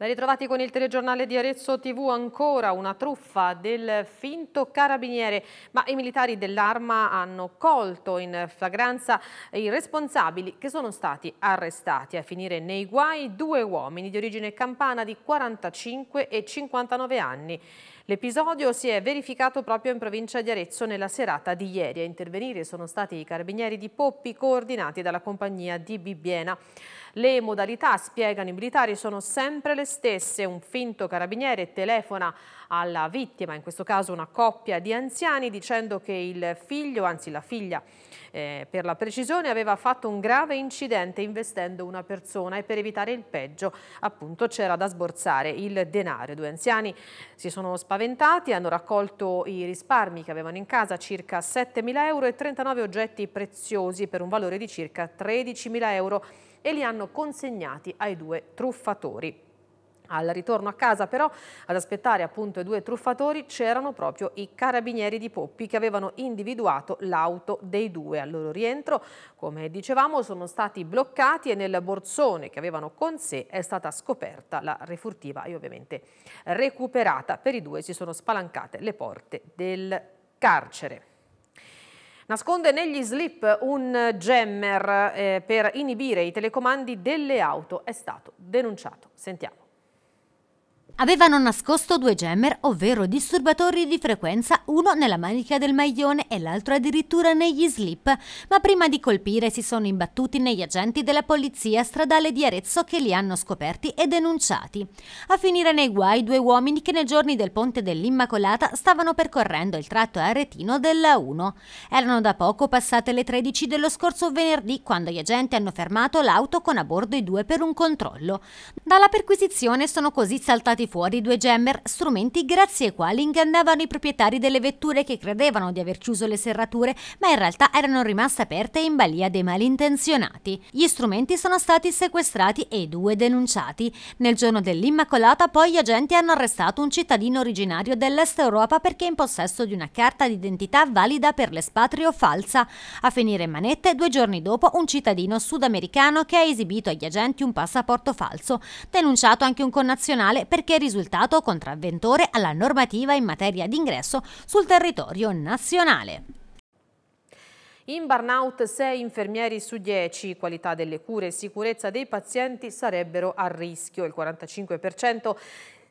Ben ritrovati con il telegiornale di Arezzo TV, ancora una truffa del finto carabiniere, ma i militari dell'arma hanno colto in flagranza i responsabili che sono stati arrestati. A finire nei guai due uomini di origine campana di 45 e 59 anni. L'episodio si è verificato proprio in provincia di Arezzo nella serata di ieri. A intervenire sono stati i carabinieri di Poppi coordinati dalla compagnia di Bibbiena. Le modalità, spiegano i militari, sono sempre le stesse. Un finto carabiniere telefona alla vittima, in questo caso una coppia di anziani, dicendo che il figlio, anzi la figlia eh, per la precisione, aveva fatto un grave incidente investendo una persona e per evitare il peggio appunto c'era da sborsare il denaro. due anziani si sono spaventati, hanno raccolto i risparmi che avevano in casa, circa 7.000 euro e 39 oggetti preziosi per un valore di circa 13.000 euro e li hanno consegnati ai due truffatori. Al ritorno a casa però ad aspettare appunto i due truffatori c'erano proprio i carabinieri di Poppi che avevano individuato l'auto dei due. Al loro rientro, come dicevamo, sono stati bloccati e nel borsone che avevano con sé è stata scoperta la refurtiva e ovviamente recuperata. Per i due si sono spalancate le porte del carcere. Nasconde negli slip un jammer eh, per inibire i telecomandi delle auto, è stato denunciato. Sentiamo. Avevano nascosto due jammer, ovvero disturbatori di frequenza, uno nella manica del maglione e l'altro addirittura negli slip, ma prima di colpire si sono imbattuti negli agenti della polizia stradale di Arezzo che li hanno scoperti e denunciati. A finire nei guai due uomini che nei giorni del ponte dell'Immacolata stavano percorrendo il tratto aretino della 1. Erano da poco passate le 13 dello scorso venerdì quando gli agenti hanno fermato l'auto con a bordo i due per un controllo. Dalla perquisizione sono così saltati fuori due jammer, strumenti grazie ai quali ingannavano i proprietari delle vetture che credevano di aver chiuso le serrature, ma in realtà erano rimaste aperte in balia dei malintenzionati. Gli strumenti sono stati sequestrati e i due denunciati. Nel giorno dell'Immacolata poi gli agenti hanno arrestato un cittadino originario dell'Est Europa perché in possesso di una carta d'identità valida per l'espatrio falsa. A finire in manette, due giorni dopo, un cittadino sudamericano che ha esibito agli agenti un passaporto falso, denunciato anche un connazionale perché risultato contravventore alla normativa in materia d'ingresso sul territorio nazionale. In burnout 6 infermieri su 10, qualità delle cure e sicurezza dei pazienti sarebbero a rischio. Il 45%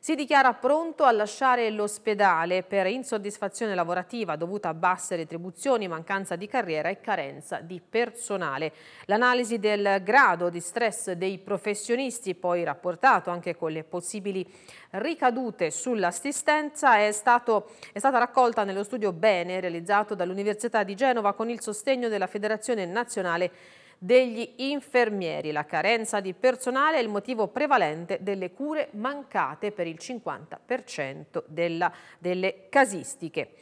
si dichiara pronto a lasciare l'ospedale per insoddisfazione lavorativa dovuta a basse retribuzioni, mancanza di carriera e carenza di personale. L'analisi del grado di stress dei professionisti, poi rapportato anche con le possibili ricadute sull'assistenza, è, è, stata raccolta nello studio Bene realizzato dall'Università di Genova con il sostegno della Federazione Nazionale degli infermieri. La carenza di personale è il motivo prevalente delle cure mancate per il 50% della, delle casistiche.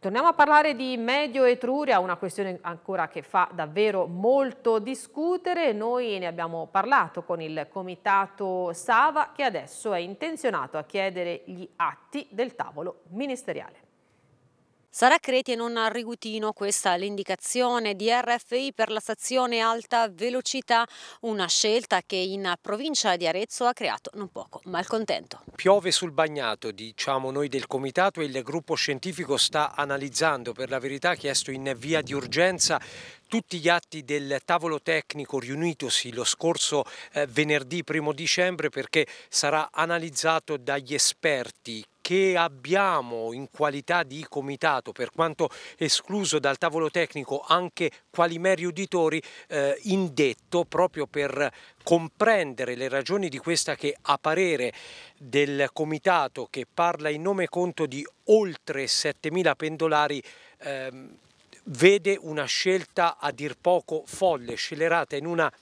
Torniamo a parlare di Medio Etruria, una questione ancora che fa davvero molto discutere. Noi ne abbiamo parlato con il comitato Sava che adesso è intenzionato a chiedere gli atti del tavolo ministeriale. Sarà Creti e non Rigutino, questa l'indicazione di RFI per la stazione alta velocità, una scelta che in provincia di Arezzo ha creato non poco malcontento. Piove sul bagnato, diciamo noi del comitato e il gruppo scientifico sta analizzando, per la verità chiesto in via di urgenza tutti gli atti del tavolo tecnico riunitosi lo scorso eh, venerdì 1 dicembre perché sarà analizzato dagli esperti che abbiamo in qualità di comitato, per quanto escluso dal tavolo tecnico anche quali meri Uditori, eh, indetto proprio per comprendere le ragioni di questa che a parere del comitato che parla in nome e conto di oltre 7.000 pendolari ehm, vede una scelta a dir poco folle, scelerata in una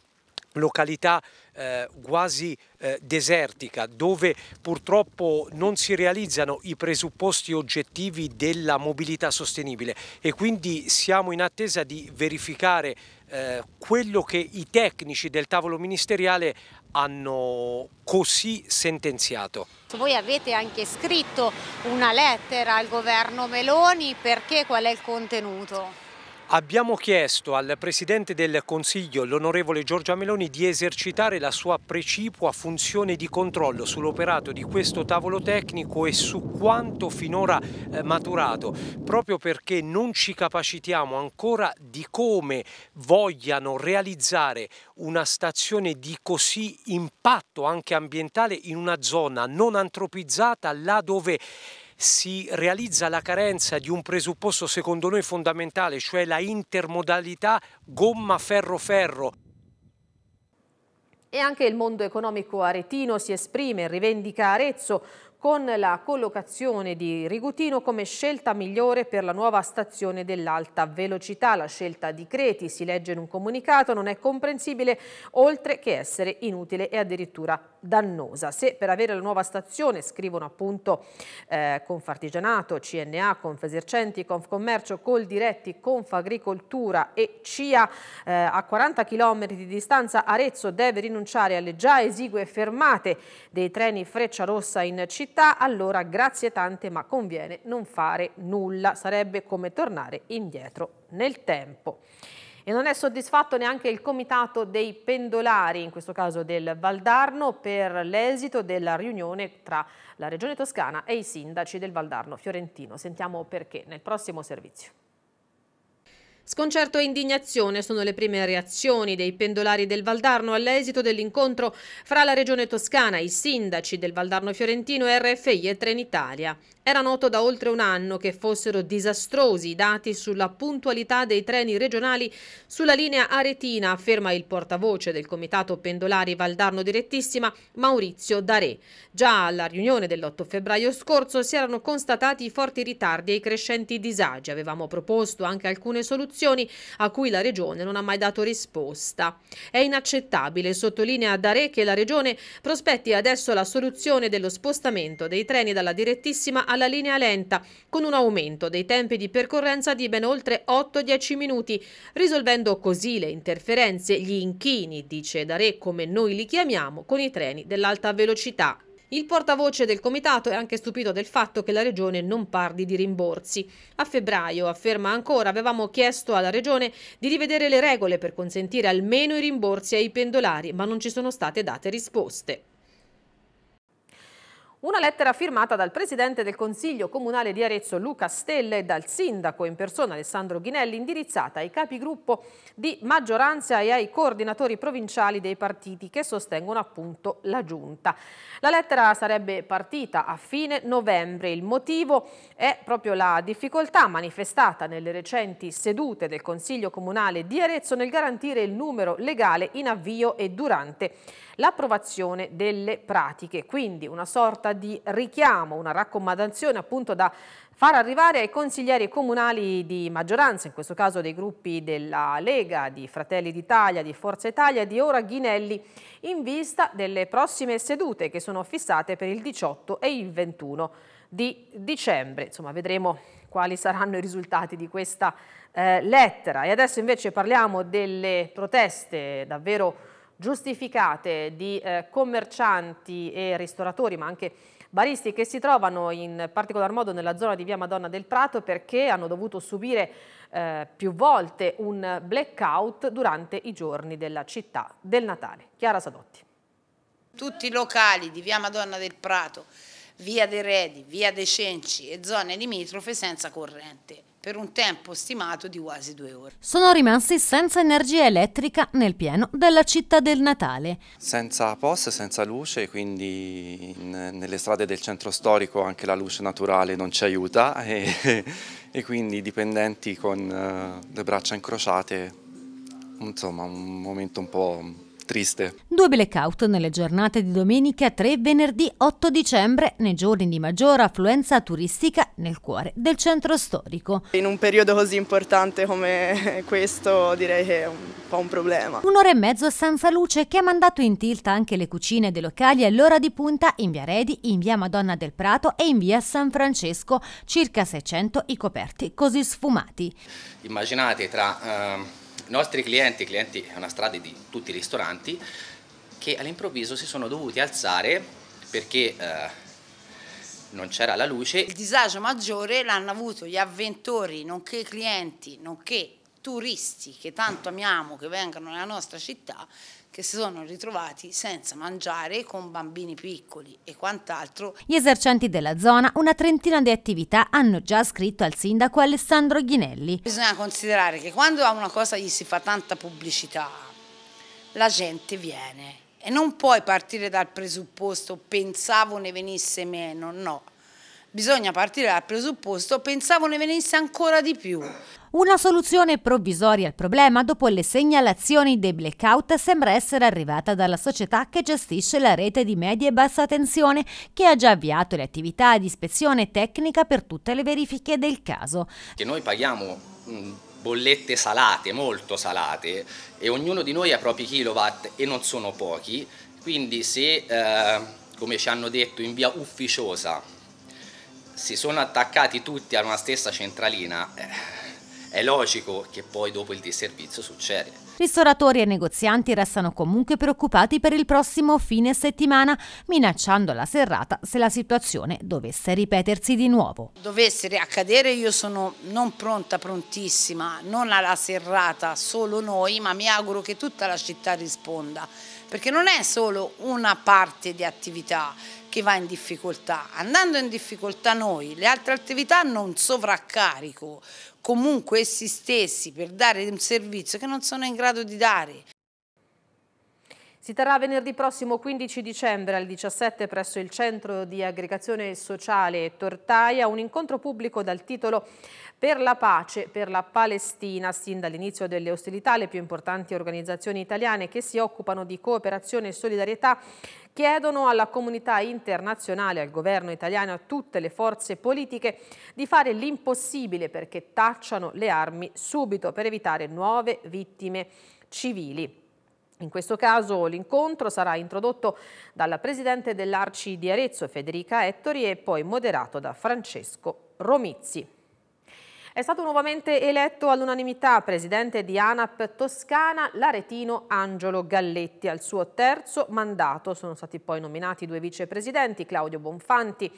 località eh, quasi eh, desertica, dove purtroppo non si realizzano i presupposti oggettivi della mobilità sostenibile e quindi siamo in attesa di verificare eh, quello che i tecnici del tavolo ministeriale hanno così sentenziato. Voi avete anche scritto una lettera al governo Meloni, perché qual è il contenuto? Abbiamo chiesto al Presidente del Consiglio, l'onorevole Giorgia Meloni, di esercitare la sua precipua funzione di controllo sull'operato di questo tavolo tecnico e su quanto finora eh, maturato, proprio perché non ci capacitiamo ancora di come vogliano realizzare una stazione di così impatto anche ambientale in una zona non antropizzata là dove si realizza la carenza di un presupposto secondo noi fondamentale, cioè la intermodalità gomma-ferro-ferro. E anche il mondo economico aretino si esprime e rivendica Arezzo con la collocazione di Rigutino come scelta migliore per la nuova stazione dell'alta velocità. La scelta di Creti, si legge in un comunicato, non è comprensibile oltre che essere inutile e addirittura dannosa. Se per avere la nuova stazione, scrivono appunto eh, Confartigianato, CNA, Confesercenti, Confcommercio, Coldiretti, Confagricoltura e CIA eh, a 40 km di distanza Arezzo deve rinunciare alle già esigue fermate dei treni Freccia Rossa in città, allora grazie tante ma conviene non fare nulla, sarebbe come tornare indietro nel tempo e non è soddisfatto neanche il comitato dei pendolari, in questo caso del Valdarno, per l'esito della riunione tra la Regione Toscana e i sindaci del Valdarno fiorentino. Sentiamo perché nel prossimo servizio. Sconcerto e indignazione sono le prime reazioni dei pendolari del Valdarno all'esito dell'incontro fra la Regione Toscana, i sindaci del Valdarno Fiorentino, RFI e Trenitalia. Era noto da oltre un anno che fossero disastrosi i dati sulla puntualità dei treni regionali sulla linea Aretina, afferma il portavoce del Comitato Pendolari Valdarno Direttissima Maurizio Daré. Già alla riunione dell'8 febbraio scorso si erano constatati i forti ritardi e i crescenti disagi. Avevamo proposto anche alcune soluzioni istituzioni a cui la Regione non ha mai dato risposta. È inaccettabile, sottolinea Dare, che la Regione prospetti adesso la soluzione dello spostamento dei treni dalla direttissima alla linea lenta, con un aumento dei tempi di percorrenza di ben oltre 8-10 minuti, risolvendo così le interferenze, gli inchini, dice Dare come noi li chiamiamo, con i treni dell'alta velocità. Il portavoce del comitato è anche stupito del fatto che la regione non parli di rimborsi. A febbraio, afferma ancora, avevamo chiesto alla regione di rivedere le regole per consentire almeno i rimborsi ai pendolari, ma non ci sono state date risposte. Una lettera firmata dal Presidente del Consiglio Comunale di Arezzo Luca Stelle e dal Sindaco in persona Alessandro Ghinelli indirizzata ai capigruppo di maggioranza e ai coordinatori provinciali dei partiti che sostengono appunto la Giunta. La lettera sarebbe partita a fine novembre. Il motivo è proprio la difficoltà manifestata nelle recenti sedute del Consiglio Comunale di Arezzo nel garantire il numero legale in avvio e durante l'approvazione delle pratiche. Quindi una sorta sorta di richiamo, una raccomandazione appunto da far arrivare ai consiglieri comunali di maggioranza, in questo caso dei gruppi della Lega, di Fratelli d'Italia, di Forza Italia, di Ora Ghinelli, in vista delle prossime sedute che sono fissate per il 18 e il 21 di dicembre. Insomma, vedremo quali saranno i risultati di questa eh, lettera. E adesso invece parliamo delle proteste davvero giustificate di eh, commercianti e ristoratori, ma anche baristi che si trovano in particolar modo nella zona di Via Madonna del Prato perché hanno dovuto subire eh, più volte un blackout durante i giorni della città del Natale. Chiara Sadotti. Tutti i locali di Via Madonna del Prato, Via dei Redi, Via De Cenci e zone limitrofe senza corrente per un tempo stimato di quasi due ore. Sono rimasti senza energia elettrica nel pieno della città del Natale. Senza post, senza luce, quindi in, nelle strade del centro storico anche la luce naturale non ci aiuta e, e quindi i dipendenti con eh, le braccia incrociate, insomma un momento un po' triste. Due blackout nelle giornate di domenica 3 e venerdì 8 dicembre, nei giorni di maggiore affluenza turistica nel cuore del centro storico. In un periodo così importante come questo direi che è un po' un problema. Un'ora e mezzo senza luce che ha mandato in tilt anche le cucine dei locali all'ora di punta in via Redi, in via Madonna del Prato e in via San Francesco, circa 600 i coperti così sfumati. Immaginate tra... Uh nostri clienti, clienti è una strada di tutti i ristoranti, che all'improvviso si sono dovuti alzare perché eh, non c'era la luce. Il disagio maggiore l'hanno avuto gli avventori, nonché i clienti, nonché turisti che tanto amiamo che vengano nella nostra città che si sono ritrovati senza mangiare con bambini piccoli e quant'altro. Gli esercenti della zona una trentina di attività hanno già scritto al sindaco Alessandro Ghinelli. Bisogna considerare che quando a una cosa gli si fa tanta pubblicità la gente viene e non puoi partire dal presupposto pensavo ne venisse meno, no bisogna partire dal presupposto, pensavo ne venisse ancora di più. Una soluzione provvisoria al problema dopo le segnalazioni dei blackout sembra essere arrivata dalla società che gestisce la rete di media e bassa tensione che ha già avviato le attività di ispezione tecnica per tutte le verifiche del caso. Che noi paghiamo mm, bollette salate, molto salate e ognuno di noi ha propri kilowatt e non sono pochi, quindi se eh, come ci hanno detto in via ufficiosa si sono attaccati tutti a una stessa centralina, eh, è logico che poi dopo il disservizio succede. Ristoratori e negozianti restano comunque preoccupati per il prossimo fine settimana, minacciando la serrata se la situazione dovesse ripetersi di nuovo. Dovesse accadere io sono non pronta, prontissima, non alla serrata solo noi, ma mi auguro che tutta la città risponda, perché non è solo una parte di attività, chi va in difficoltà. Andando in difficoltà noi, le altre attività hanno un sovraccarico, comunque essi stessi per dare un servizio che non sono in grado di dare. Si terrà venerdì prossimo 15 dicembre alle 17 presso il Centro di Aggregazione Sociale Tortaia un incontro pubblico dal titolo Per la pace per la Palestina. Sin dall'inizio delle ostilità le più importanti organizzazioni italiane che si occupano di cooperazione e solidarietà chiedono alla comunità internazionale, al governo italiano, a tutte le forze politiche di fare l'impossibile perché tacciano le armi subito per evitare nuove vittime civili. In questo caso l'incontro sarà introdotto dalla Presidente dell'Arci di Arezzo, Federica Ettori, e poi moderato da Francesco Romizzi. È stato nuovamente eletto all'unanimità presidente di ANAP Toscana l'aretino Angelo Galletti. Al suo terzo mandato sono stati poi nominati due vicepresidenti, Claudio Bonfanti,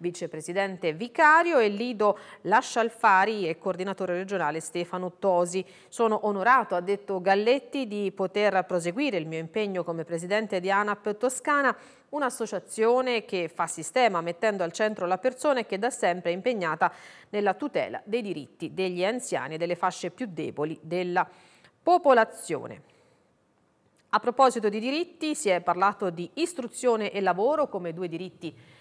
vicepresidente vicario e Lido Lascialfari e coordinatore regionale Stefano Tosi. Sono onorato, ha detto Galletti, di poter proseguire il mio impegno come presidente di ANAP Toscana un'associazione che fa sistema mettendo al centro la persona e che da sempre è impegnata nella tutela dei diritti degli anziani e delle fasce più deboli della popolazione. A proposito di diritti, si è parlato di istruzione e lavoro come due diritti importanti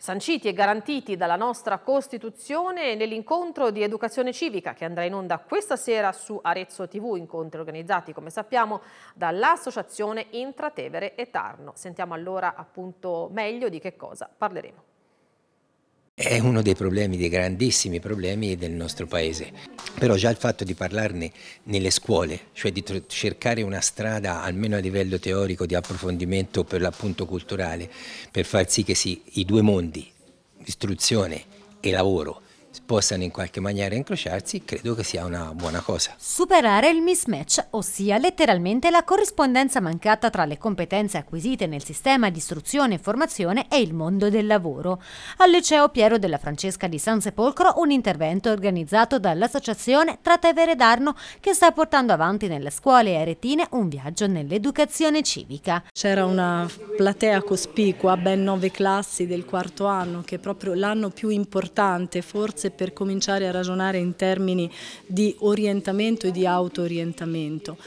sanciti e garantiti dalla nostra Costituzione nell'incontro di educazione civica che andrà in onda questa sera su Arezzo TV, incontri organizzati come sappiamo dall'associazione Intratevere e Tarno. Sentiamo allora appunto meglio di che cosa parleremo è uno dei problemi, dei grandissimi problemi del nostro paese. Però già il fatto di parlarne nelle scuole, cioè di cercare una strada almeno a livello teorico di approfondimento per l'appunto culturale, per far sì che si, i due mondi, istruzione e lavoro, possano in qualche maniera incrociarsi, credo che sia una buona cosa. Superare il mismatch, ossia letteralmente la corrispondenza mancata tra le competenze acquisite nel sistema di istruzione e formazione e il mondo del lavoro. Al liceo Piero della Francesca di San Sepolcro un intervento organizzato dall'associazione Tratevere d'Arno che sta portando avanti nelle scuole e aretine un viaggio nell'educazione civica. C'era una platea cospicua, ben nove classi del quarto anno, che è proprio l'anno più importante forse piazze per cominciare a ragionare in termini di orientamento e di auto-orientamento.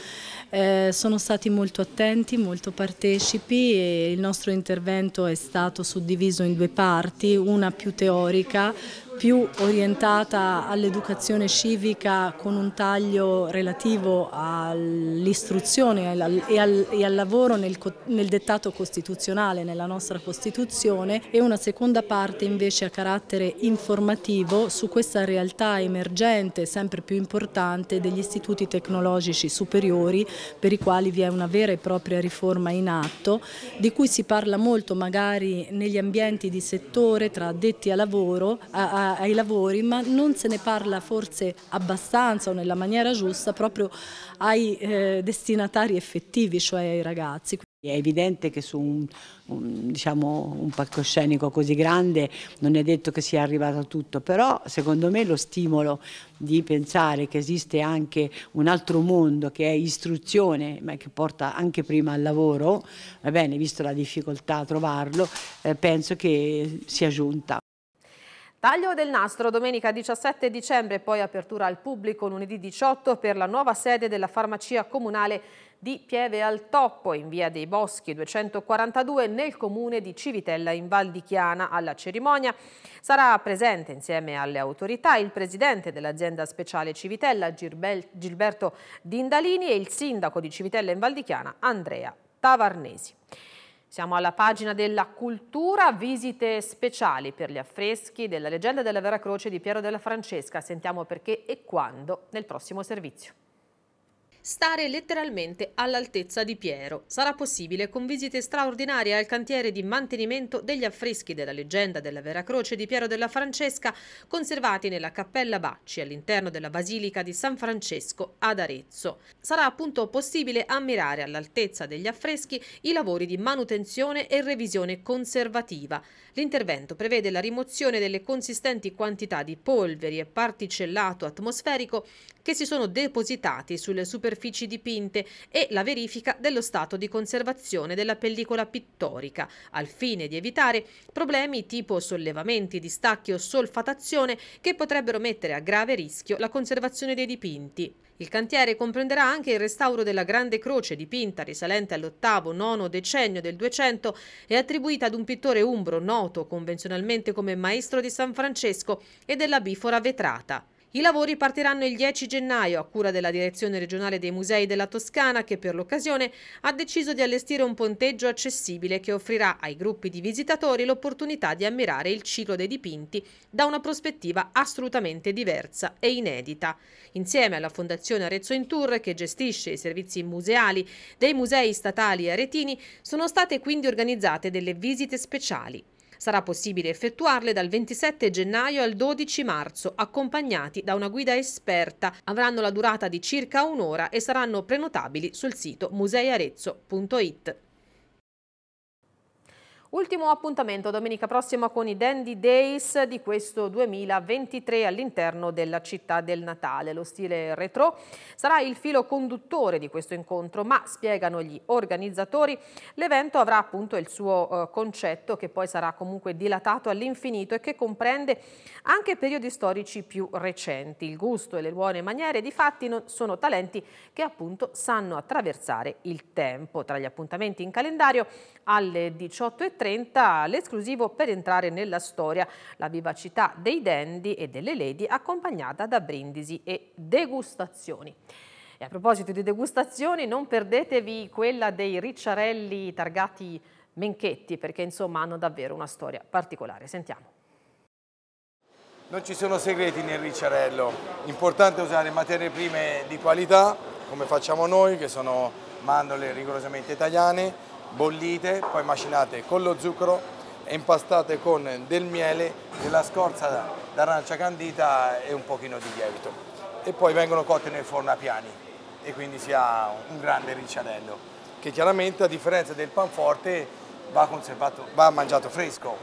Eh, sono stati molto attenti, molto partecipi e il nostro intervento è stato suddiviso in due parti, una più teorica più orientata all'educazione civica con un taglio relativo all'istruzione e, al, e, al, lavoro nel, nel dettato costituzionale, nella nostra Costituzione e una seconda parte invece a carattere informativo su questa realtà emergente sempre più importante degli istituti tecnologici superiori per i quali vi è una vera e propria riforma in atto di cui si parla molto magari negli ambienti di settore tra addetti a lavoro, a, a ai lavori, ma non se ne parla forse abbastanza o nella maniera giusta proprio ai eh, destinatari effettivi, cioè ai ragazzi. È evidente che su un, un, diciamo, un, palcoscenico così grande non è detto che sia arrivato tutto, però secondo me lo stimolo di pensare che esiste anche un altro mondo che è istruzione, ma che porta anche prima al lavoro, va bene, visto la difficoltà a trovarlo, eh, penso che sia giunta. Taglio del nastro domenica 17 dicembre e poi apertura al pubblico lunedì 18 per la nuova sede della farmacia comunale di Pieve al Toppo in via dei Boschi 242 nel comune di Civitella in Val di Chiana. Alla cerimonia sarà presente insieme alle autorità il presidente dell'azienda speciale Civitella Gilberto Dindalini e il sindaco di Civitella in Val di Chiana Andrea Tavarnesi. Siamo alla pagina della cultura, visite speciali per gli affreschi della leggenda della Vera Croce di Piero della Francesca. Sentiamo perché e quando nel prossimo servizio stare letteralmente all'altezza di Piero. Sarà possibile con visite straordinarie al cantiere di mantenimento degli affreschi della leggenda della Vera Croce di Piero della Francesca, conservati nella Cappella Bacci all'interno della Basilica di San Francesco ad Arezzo. Sarà appunto possibile ammirare all'altezza degli affreschi i lavori di manutenzione e revisione conservativa. L'intervento prevede la rimozione delle consistenti quantità di polveri e particellato atmosferico che si sono depositati sulle superfici superfici dipinte e la verifica dello stato di conservazione della pellicola pittorica, al fine di evitare problemi tipo sollevamenti, di stacchi o solfatazione che potrebbero mettere a grave rischio la conservazione dei dipinti. Il cantiere comprenderà anche il restauro della grande croce dipinta risalente all'ottavo, nono decennio del 200 e attribuita ad un pittore umbro noto convenzionalmente come maestro di San Francesco e della bifora vetrata. I lavori partiranno il 10 gennaio a cura della Direzione regionale dei musei della Toscana che per l'occasione ha deciso di allestire un ponteggio accessibile che offrirà ai gruppi di visitatori l'opportunità di ammirare il ciclo dei dipinti da una prospettiva assolutamente diversa e inedita. Insieme alla Fondazione Arezzo in Tour che gestisce i servizi museali dei musei statali aretini sono state quindi organizzate delle visite speciali Sarà possibile effettuarle dal 27 gennaio al 12 marzo, accompagnati da una guida esperta. Avranno la durata di circa un'ora e saranno prenotabili sul sito museiarezzo.it. Ultimo appuntamento domenica prossima con i Dandy Days di questo 2023 all'interno della città del Natale. Lo stile retro sarà il filo conduttore di questo incontro, ma spiegano gli organizzatori, l'evento avrà appunto il suo eh, concetto che poi sarà comunque dilatato all'infinito e che comprende anche periodi storici più recenti. Il gusto e le buone maniere di fatti sono talenti che appunto sanno attraversare il tempo. Tra gli appuntamenti in calendario alle 18.30 30 l'esclusivo per entrare nella storia, la vivacità dei dandy e delle lady accompagnata da brindisi e degustazioni. E a proposito di degustazioni, non perdetevi quella dei ricciarelli targati Menchetti, perché insomma hanno davvero una storia particolare. Sentiamo. Non ci sono segreti nel ricciarello, importante usare materie prime di qualità, come facciamo noi, che sono mandorle rigorosamente italiane, bollite, poi macinate con lo zucchero e impastate con del miele, della scorza d'arancia candita e un pochino di lievito. E poi vengono cotte nel forno a piani e quindi si ha un grande ricciarello che chiaramente a differenza del panforte va, conservato, va mangiato fresco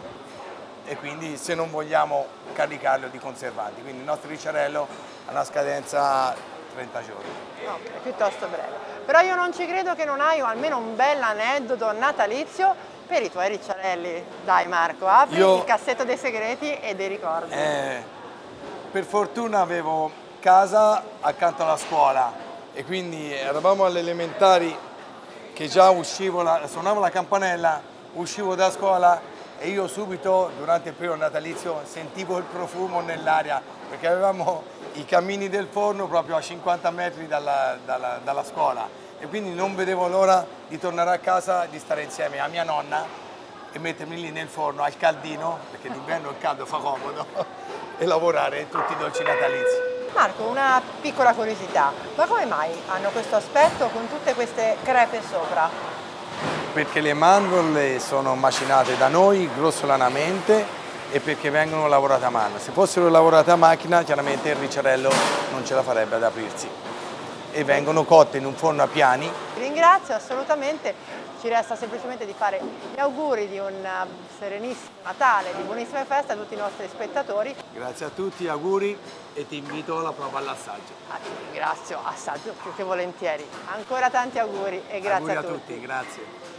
e quindi se non vogliamo caricarlo di conservanti. Quindi il nostro ricciarello ha una scadenza 30 giorni. No, è piuttosto breve. Però io non ci credo che non hai almeno un bel aneddoto natalizio per i tuoi ricciarelli. Dai Marco, apri io... il cassetto dei segreti e dei ricordi. Eh, per fortuna avevo casa accanto alla scuola e quindi eravamo alle elementari che già uscivo, la, suonavo la campanella, uscivo da scuola e io subito durante il primo natalizio sentivo il profumo nell'aria perché avevamo i cammini del forno proprio a 50 metri dalla, dalla, dalla scuola e quindi non vedevo l'ora di tornare a casa, di stare insieme a mia nonna e mettermi lì nel forno al caldino, perché d'inverno il caldo fa comodo, e lavorare tutti i dolci natalizi. Marco, una piccola curiosità, ma come mai hanno questo aspetto con tutte queste crepe sopra? Perché le mandorle sono macinate da noi grossolanamente e perché vengono lavorate a mano. Se fossero lavorate a macchina chiaramente il ricciarello non ce la farebbe ad aprirsi e vengono cotte in un forno a piani. Ringrazio assolutamente, ci resta semplicemente di fare gli auguri di un uh, serenissimo Natale, di buonissime feste a tutti i nostri spettatori. Grazie a tutti, auguri e ti invito alla prova all'assaggio. Ah, ti ringrazio, assaggio più che volentieri. Ancora tanti auguri e grazie auguri a, tutti. a tutti. Grazie.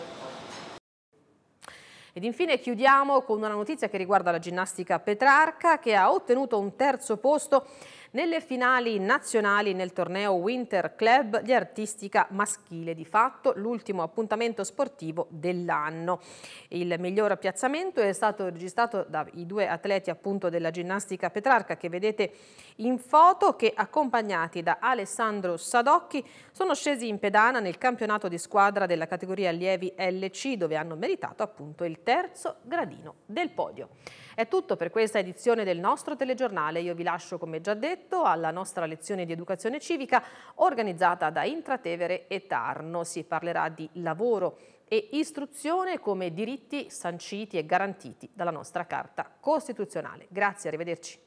Ed infine chiudiamo con una notizia che riguarda la ginnastica Petrarca che ha ottenuto un terzo posto nelle finali nazionali nel torneo Winter Club di artistica maschile, di fatto l'ultimo appuntamento sportivo dell'anno. Il miglior piazzamento è stato registrato dai due atleti appunto della ginnastica Petrarca che vedete in foto che accompagnati da Alessandro Sadocchi sono scesi in pedana nel campionato di squadra della categoria allievi LC dove hanno meritato appunto il terzo gradino del podio. È tutto per questa edizione del nostro telegiornale. Io vi lascio, come già detto, alla nostra lezione di educazione civica organizzata da Intratevere e Tarno. Si parlerà di lavoro e istruzione come diritti sanciti e garantiti dalla nostra Carta Costituzionale. Grazie, arrivederci.